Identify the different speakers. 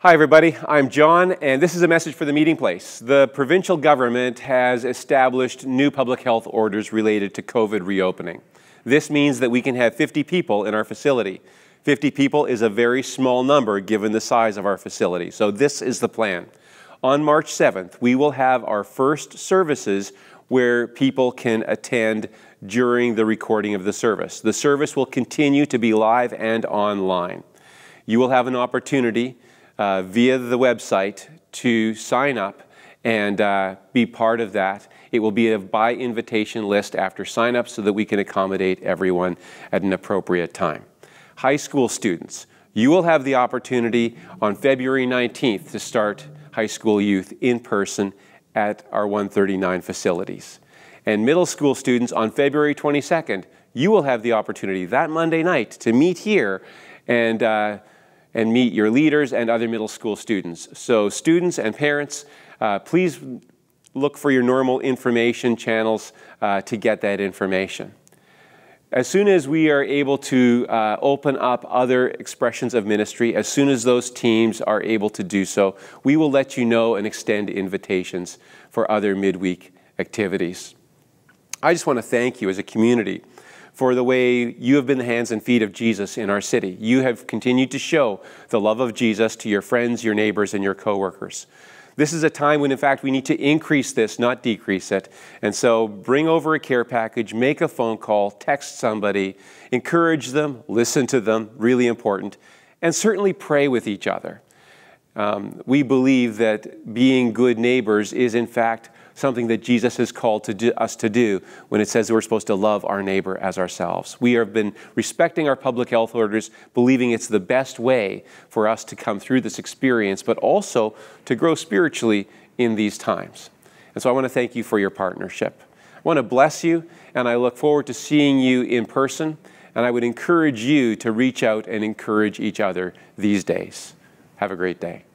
Speaker 1: Hi, everybody. I'm John, and this is a message for the meeting place. The provincial government has established new public health orders related to COVID reopening. This means that we can have 50 people in our facility. 50 people is a very small number given the size of our facility, so this is the plan. On March 7th, we will have our first services where people can attend during the recording of the service. The service will continue to be live and online. You will have an opportunity uh, via the website to sign up and uh, be part of that. It will be a by invitation list after sign up so that we can accommodate everyone at an appropriate time. High school students, you will have the opportunity on February 19th to start high school youth in person at our 139 facilities. And middle school students on February 22nd, you will have the opportunity that Monday night to meet here and uh, and meet your leaders and other middle school students. So students and parents, uh, please look for your normal information channels uh, to get that information. As soon as we are able to uh, open up other expressions of ministry, as soon as those teams are able to do so, we will let you know and extend invitations for other midweek activities. I just want to thank you as a community for the way you have been the hands and feet of Jesus in our city. You have continued to show the love of Jesus to your friends, your neighbors, and your coworkers. This is a time when, in fact, we need to increase this, not decrease it. And so bring over a care package, make a phone call, text somebody, encourage them, listen to them, really important, and certainly pray with each other. Um, we believe that being good neighbors is, in fact, something that Jesus has called to do, us to do when it says we're supposed to love our neighbor as ourselves. We have been respecting our public health orders, believing it's the best way for us to come through this experience, but also to grow spiritually in these times. And so I want to thank you for your partnership. I want to bless you, and I look forward to seeing you in person. And I would encourage you to reach out and encourage each other these days. Have a great day.